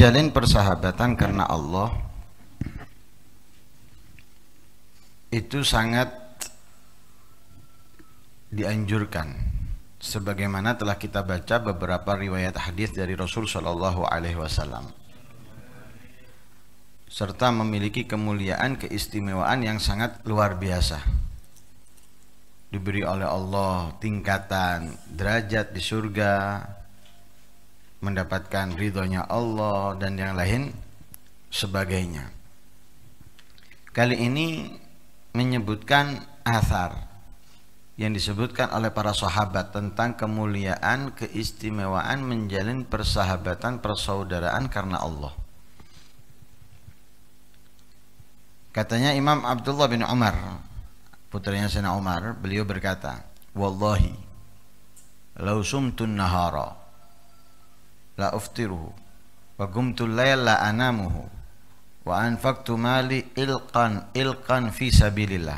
menjalin persahabatan karena Allah itu sangat dianjurkan sebagaimana telah kita baca beberapa riwayat hadis dari Rasul Shallallahu alaihi wasallam serta memiliki kemuliaan keistimewaan yang sangat luar biasa diberi oleh Allah tingkatan derajat di surga mendapatkan ridhonya Allah dan yang lain sebagainya. Kali ini menyebutkan asar yang disebutkan oleh para sahabat tentang kemuliaan, keistimewaan menjalin persahabatan, persaudaraan karena Allah. Katanya Imam Abdullah bin Umar, putranya Sina Umar, beliau berkata, "Wallahi, lausumtun tun nahara la uftiruhu wa gumtu layl la anamuhu wa anfaqtu mali ilqan ilqan fi sabilillah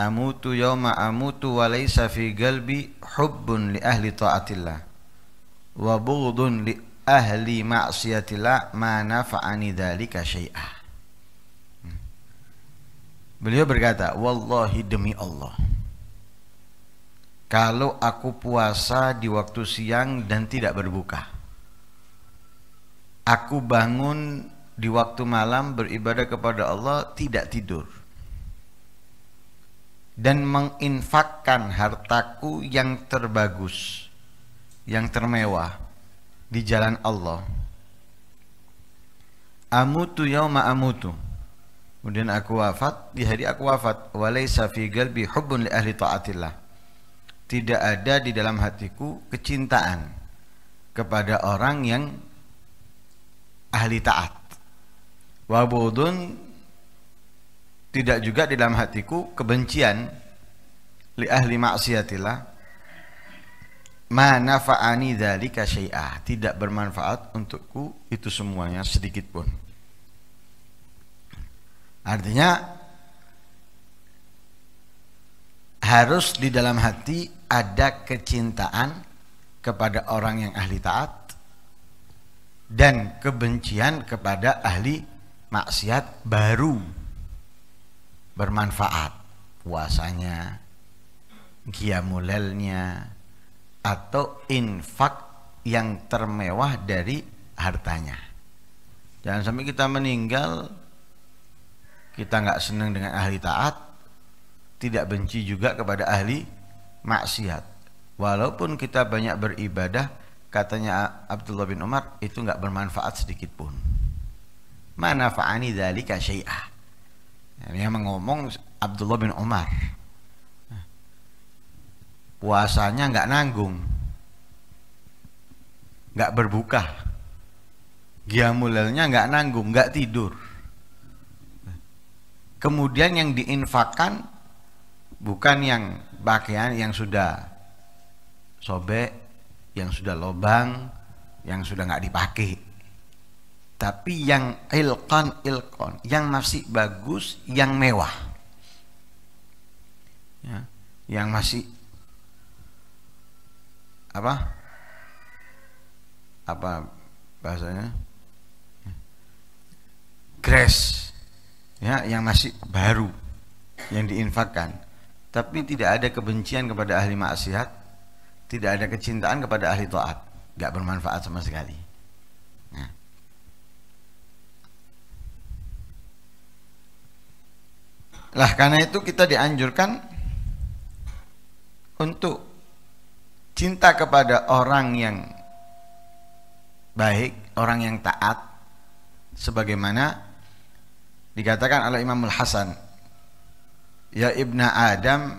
amutu yawma amutu wa laysa fi qalbi hubbun li ahli ta'atillah wa bughdun li ahli ma'siyatillah ma nafa'ani dhalika syai'ah hmm. Beliau berkata, "Wallahi demi Allah, kalau aku puasa di waktu siang dan tidak berbuka, Aku bangun di waktu malam beribadah kepada Allah tidak tidur dan menginfakkan hartaku yang terbagus, yang termewah di jalan Allah. Amutu yauma amutu. Kemudian aku wafat, di hari aku wafat, walaysa fi qalbi hubbun li ahli taatillah. Tidak ada di dalam hatiku kecintaan kepada orang yang ahli taat. Wabudun tidak juga di dalam hatiku kebencian li ahli maksiatilah ma nafa'ani dzalika syai'ah tidak bermanfaat untukku itu semuanya sedikit pun artinya harus di dalam hati ada kecintaan kepada orang yang ahli taat dan kebencian kepada ahli maksiat baru bermanfaat puasanya giamulelnya atau infak yang termewah dari hartanya jangan sampai kita meninggal kita nggak senang dengan ahli taat tidak benci juga kepada ahli maksiat walaupun kita banyak beribadah Katanya Abdullah bin Umar itu nggak bermanfaat sedikit pun. Mana fa'ani ini Yang nah, mengomong Abdullah bin Umar. Nah, puasanya nggak nanggung. nggak berbuka. Giamulelnya nggak nanggung, nggak tidur. Nah, kemudian yang diinfakkan bukan yang pakaian yang sudah sobek yang sudah lobang, yang sudah nggak dipakai. Tapi yang ilkon ilkon, yang masih bagus, yang mewah, ya, yang masih apa apa bahasanya Grace, ya yang masih baru yang diinfakkan tapi tidak ada kebencian kepada ahli maksiat tidak ada kecintaan kepada ahli taat nggak bermanfaat sama sekali nah. lah karena itu kita dianjurkan untuk cinta kepada orang yang baik orang yang taat sebagaimana dikatakan oleh Imamul Hasan ya ibna Adam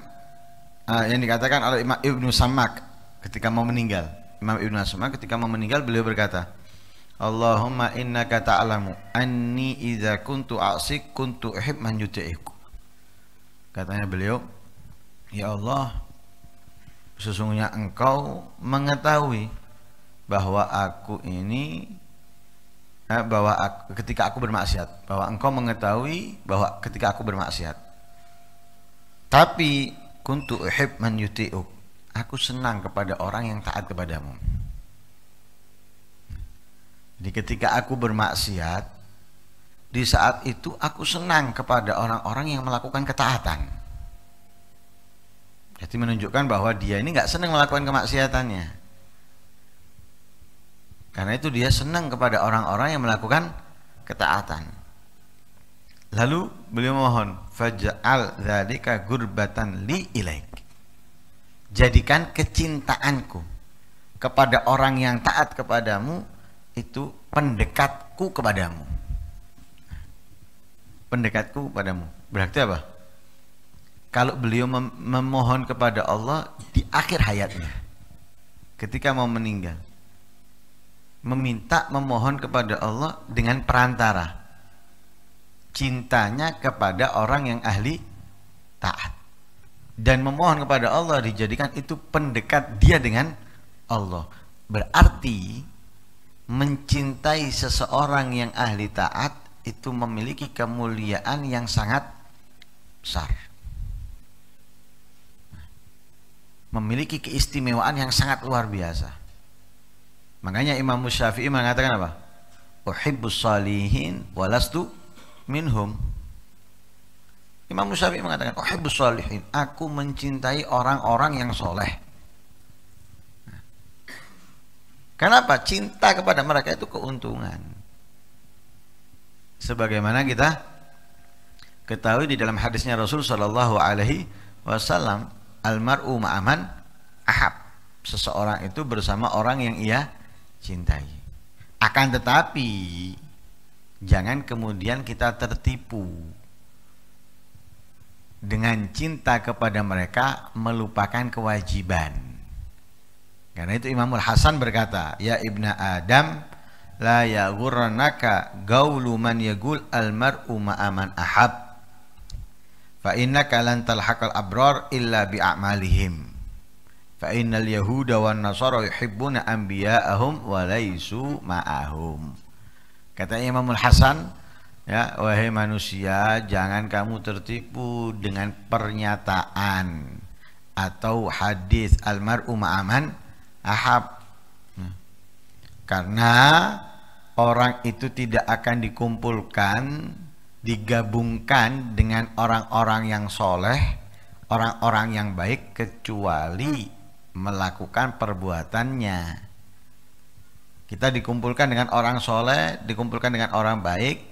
ah, yang dikatakan oleh Imam Ibnu Samak ketika mau meninggal. Imam Ibn Asma ketika mau meninggal beliau berkata, Allahumma inna kata alamu anni idza kuntu a'sik kuntu uhib man yuti'iku Katanya beliau, Ya Allah, sesungguhnya engkau mengetahui bahwa aku ini eh, bahwa aku, ketika aku bermaksiat, bahwa engkau mengetahui bahwa ketika aku bermaksiat. Tapi kuntu uhib man yuti'uk aku senang kepada orang yang taat kepadamu. Jadi ketika aku bermaksiat, di saat itu aku senang kepada orang-orang yang melakukan ketaatan. Jadi menunjukkan bahwa dia ini nggak senang melakukan kemaksiatannya. Karena itu dia senang kepada orang-orang yang melakukan ketaatan. Lalu beliau mohon, faj'al dzalika gurbatan li ilaik jadikan kecintaanku kepada orang yang taat kepadamu itu pendekatku kepadamu pendekatku kepadamu berarti apa kalau beliau mem memohon kepada Allah di akhir hayatnya ketika mau meninggal meminta memohon kepada Allah dengan perantara cintanya kepada orang yang ahli taat dan memohon kepada Allah dijadikan itu pendekat dia dengan Allah. Berarti mencintai seseorang yang ahli taat itu memiliki kemuliaan yang sangat besar. Memiliki keistimewaan yang sangat luar biasa. Makanya Imam Musyafi'i mengatakan apa? Uhibbus salihin walastu minhum Imam Musawi mengatakan, salihin, aku mencintai orang-orang yang soleh. Kenapa? Cinta kepada mereka itu keuntungan. Sebagaimana kita ketahui di dalam hadisnya Rasul Shallallahu Alaihi Wasallam, almaru ma'aman ahab. Seseorang itu bersama orang yang ia cintai. Akan tetapi jangan kemudian kita tertipu dengan cinta kepada mereka melupakan kewajiban. Karena itu Imamul Hasan berkata, "Ya Ibna Adam, la yaghurranaka gaulu man yagul almar'u ma'aman ahab. Fa innaka lan talhaqal abrar illa bi a'malihim. Fa innal yahuda wa nasara yuhibbuna anbiya'ahum wa ma'ahum." Kata Imamul Hasan, Ya, wahai manusia, jangan kamu tertipu dengan pernyataan atau hadis almar'u ma'aman ahab. Ya. Karena orang itu tidak akan dikumpulkan, digabungkan dengan orang-orang yang soleh, orang-orang yang baik kecuali melakukan perbuatannya. Kita dikumpulkan dengan orang soleh, dikumpulkan dengan orang baik,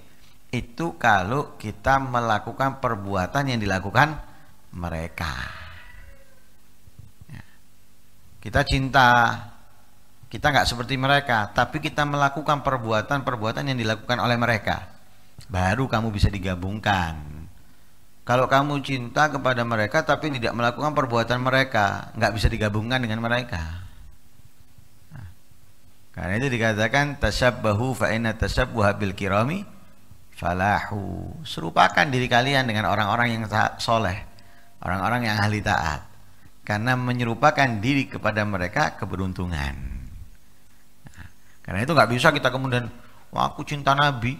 itu kalau kita melakukan perbuatan yang dilakukan mereka. Ya. Kita cinta, kita nggak seperti mereka, tapi kita melakukan perbuatan-perbuatan yang dilakukan oleh mereka. Baru kamu bisa digabungkan. Kalau kamu cinta kepada mereka tapi tidak melakukan perbuatan mereka, nggak bisa digabungkan dengan mereka. Nah, karena itu dikatakan tasabbahu fa inna tasabbuha bil kirami falahu. Serupakan diri kalian dengan orang-orang yang soleh, orang-orang yang ahli taat. Karena menyerupakan diri kepada mereka keberuntungan. Nah, karena itu nggak bisa kita kemudian, wah aku cinta Nabi,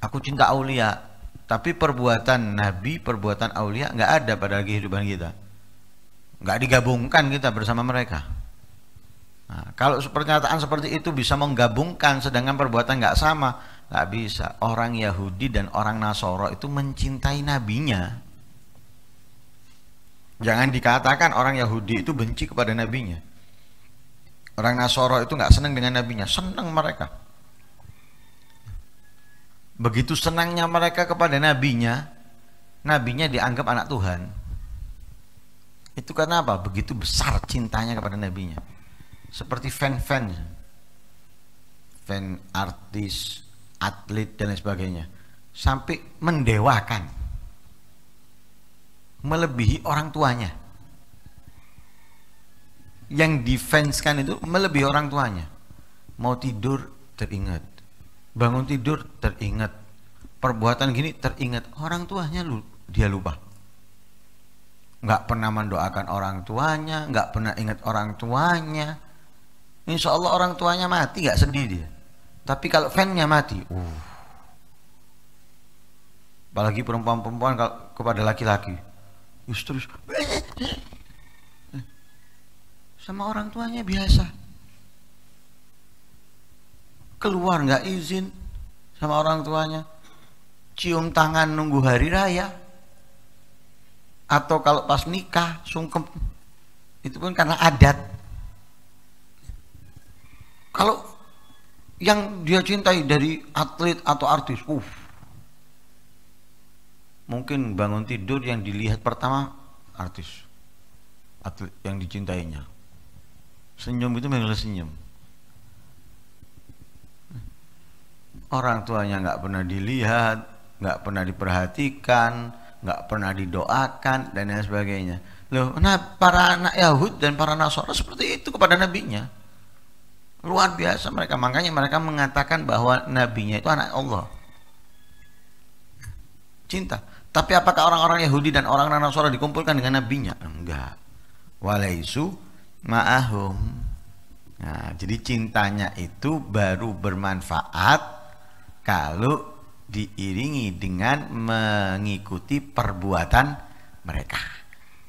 aku cinta Aulia. Tapi perbuatan Nabi, perbuatan Aulia nggak ada pada kehidupan kita. Nggak digabungkan kita bersama mereka. Nah, kalau pernyataan seperti itu bisa menggabungkan sedangkan perbuatan nggak sama, Gak bisa. Orang Yahudi dan orang Nasoro itu mencintai nabinya. Jangan dikatakan orang Yahudi itu benci kepada nabinya. Orang Nasoro itu nggak senang dengan nabinya, senang mereka. Begitu senangnya mereka kepada nabinya, nabinya dianggap anak Tuhan. Itu karena apa? Begitu besar cintanya kepada nabinya. Seperti fan-fan. Fan artis, atlet dan lain sebagainya sampai mendewakan melebihi orang tuanya yang defense kan itu melebihi orang tuanya mau tidur teringat bangun tidur teringat perbuatan gini teringat orang tuanya lu dia lupa nggak pernah mendoakan orang tuanya nggak pernah ingat orang tuanya insya Allah orang tuanya mati nggak sedih dia tapi kalau fannya mati, uh. apalagi perempuan-perempuan kepada laki-laki, terus sama orang tuanya biasa. Keluar nggak izin sama orang tuanya, cium tangan nunggu hari raya, atau kalau pas nikah sungkem, itu pun karena adat. Kalau yang dia cintai dari atlet atau artis. Uh. Mungkin bangun tidur yang dilihat pertama artis. Atlet yang dicintainya. Senyum itu memang senyum. Orang tuanya nggak pernah dilihat, nggak pernah diperhatikan, nggak pernah didoakan dan lain sebagainya. Loh, nah para anak Yahud dan para Nasara seperti itu kepada nabinya. Luar biasa mereka. Makanya mereka mengatakan bahwa nabinya itu anak Allah. Cinta. Tapi apakah orang-orang Yahudi dan orang-orang Nasrani dikumpulkan dengan nabinya? Enggak. Walaisu ma'ahum. Nah, jadi cintanya itu baru bermanfaat kalau diiringi dengan mengikuti perbuatan mereka.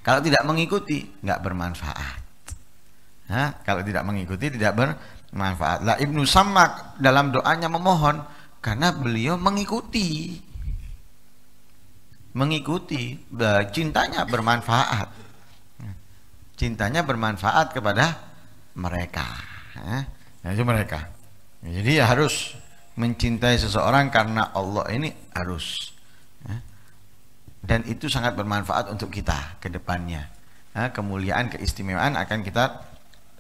Kalau tidak mengikuti, nggak bermanfaat. Nah, kalau tidak mengikuti, tidak ber manfaat. Lah Ibnu Samak dalam doanya memohon karena beliau mengikuti mengikuti cintanya bermanfaat. Cintanya bermanfaat kepada mereka. Jadi eh? nah, mereka. Jadi harus mencintai seseorang karena Allah ini harus. Eh? Dan itu sangat bermanfaat untuk kita ke depannya. Eh, kemuliaan, keistimewaan akan kita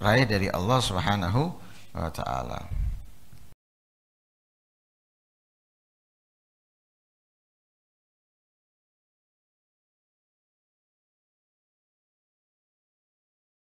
raih dari Allah Subhanahu wa ta'ala